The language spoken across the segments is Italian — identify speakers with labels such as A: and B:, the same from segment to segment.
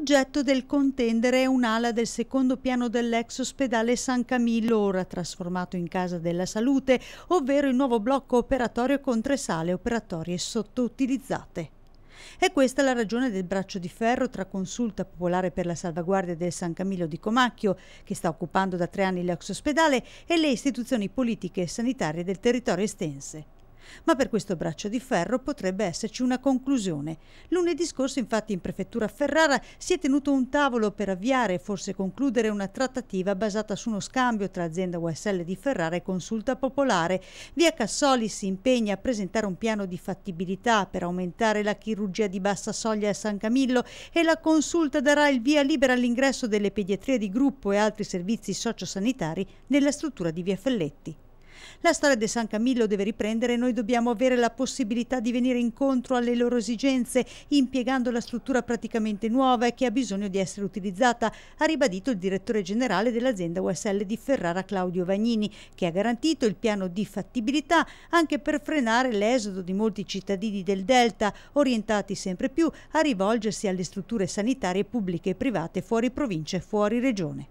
A: L'oggetto del contendere è un'ala del secondo piano dell'ex ospedale San Camillo, ora trasformato in Casa della Salute, ovvero il nuovo blocco operatorio con tre sale operatorie sottoutilizzate. È questa la ragione del braccio di ferro tra Consulta Popolare per la Salvaguardia del San Camillo di Comacchio, che sta occupando da tre anni l'ex ospedale, e le istituzioni politiche e sanitarie del territorio estense. Ma per questo braccio di ferro potrebbe esserci una conclusione. Lunedì scorso infatti in prefettura Ferrara si è tenuto un tavolo per avviare e forse concludere una trattativa basata su uno scambio tra azienda USL di Ferrara e Consulta Popolare. Via Cassoli si impegna a presentare un piano di fattibilità per aumentare la chirurgia di bassa soglia a San Camillo e la Consulta darà il via libera all'ingresso delle pediatrie di gruppo e altri servizi sociosanitari nella struttura di Via Felletti. La storia di San Camillo deve riprendere e noi dobbiamo avere la possibilità di venire incontro alle loro esigenze impiegando la struttura praticamente nuova e che ha bisogno di essere utilizzata, ha ribadito il direttore generale dell'azienda USL di Ferrara Claudio Vagnini, che ha garantito il piano di fattibilità anche per frenare l'esodo di molti cittadini del Delta, orientati sempre più a rivolgersi alle strutture sanitarie pubbliche e private fuori provincia e fuori regione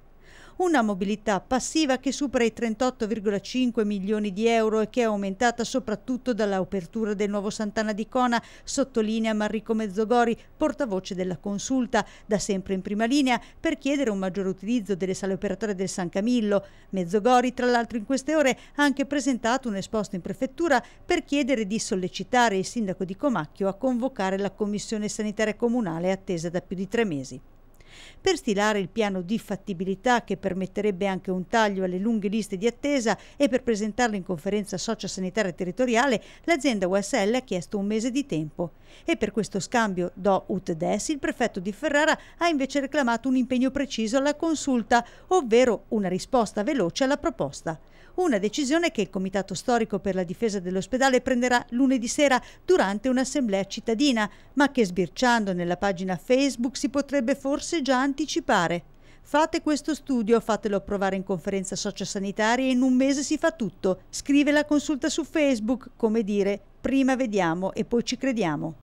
A: una mobilità passiva che supera i 38,5 milioni di euro e che è aumentata soprattutto dall'apertura del nuovo Sant'Anna di Cona, sottolinea Marrico Mezzogori, portavoce della consulta, da sempre in prima linea per chiedere un maggior utilizzo delle sale operatorie del San Camillo. Mezzogori, tra l'altro, in queste ore ha anche presentato un esposto in prefettura per chiedere di sollecitare il sindaco di Comacchio a convocare la commissione sanitaria comunale attesa da più di tre mesi per stilare il piano di fattibilità che permetterebbe anche un taglio alle lunghe liste di attesa e per presentarlo in conferenza sociosanitaria territoriale, l'azienda USL ha chiesto un mese di tempo. E per questo scambio do ut des, il prefetto di Ferrara ha invece reclamato un impegno preciso alla consulta, ovvero una risposta veloce alla proposta. Una decisione che il Comitato Storico per la difesa dell'ospedale prenderà lunedì sera durante un'assemblea cittadina, ma che sbirciando nella pagina Facebook si potrebbe forse già anticipare. Fate questo studio, fatelo approvare in conferenza sociosanitaria e in un mese si fa tutto. Scrive la consulta su Facebook, come dire, prima vediamo e poi ci crediamo.